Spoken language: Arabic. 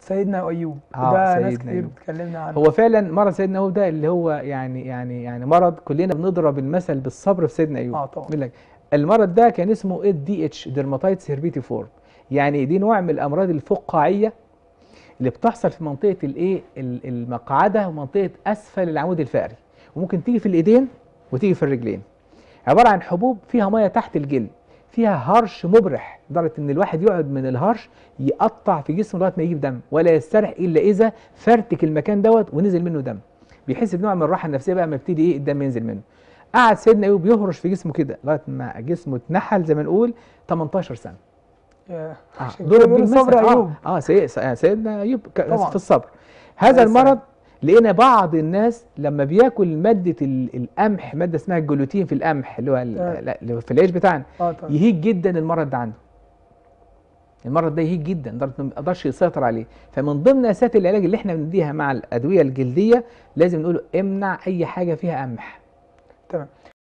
سيدنا ايوب آه، ده سيدنا ناس كتير اتكلمنا بتكلمنا عنه هو فعلا مرض سيدنا ايوب ده اللي هو يعني يعني يعني مرض كلنا بنضرب المثل بالصبر في سيدنا ايوب اه طبعا لك المرض ده كان اسمه اي دي اتش ديرماتايتس هيربيتي فورم يعني دي نوع من الامراض الفقاعيه اللي بتحصل في منطقه الايه المقعده ومنطقه اسفل العمود الفقري وممكن تيجي في الايدين وتيجي في الرجلين عباره عن حبوب فيها ميه تحت الجلد فيها هرش مبرح لدرجه ان الواحد يقعد من الهرش يقطع في جسمه لغايه ما يجيب دم ولا يسترح الا اذا فرتك المكان دوت ونزل منه دم بيحس بنوع من الراحه النفسيه بقى ما يبتدي ايه الدم ينزل منه قعد سيدنا ايوب يهرش في جسمه كده لغايه ما جسمه اتنحل زي ما نقول 18 سنه آه. دور صبر آه، ايوب اه, آه سيدنا ايوب في الصبر هذا المرض لقينا بعض الناس لما بياكل ماده القمح ماده اسمها الجلوتين في القمح اللي هو آه. في العيش بتاعنا آه، يهيج جدا المرض ده عنده المرض ده يهيج جدا لدرجه ما يقدرش يسيطر عليه فمن ضمن اساسات العلاج اللي احنا بنديها مع الادويه الجلديه لازم نقول امنع اي حاجه فيها قمح تمام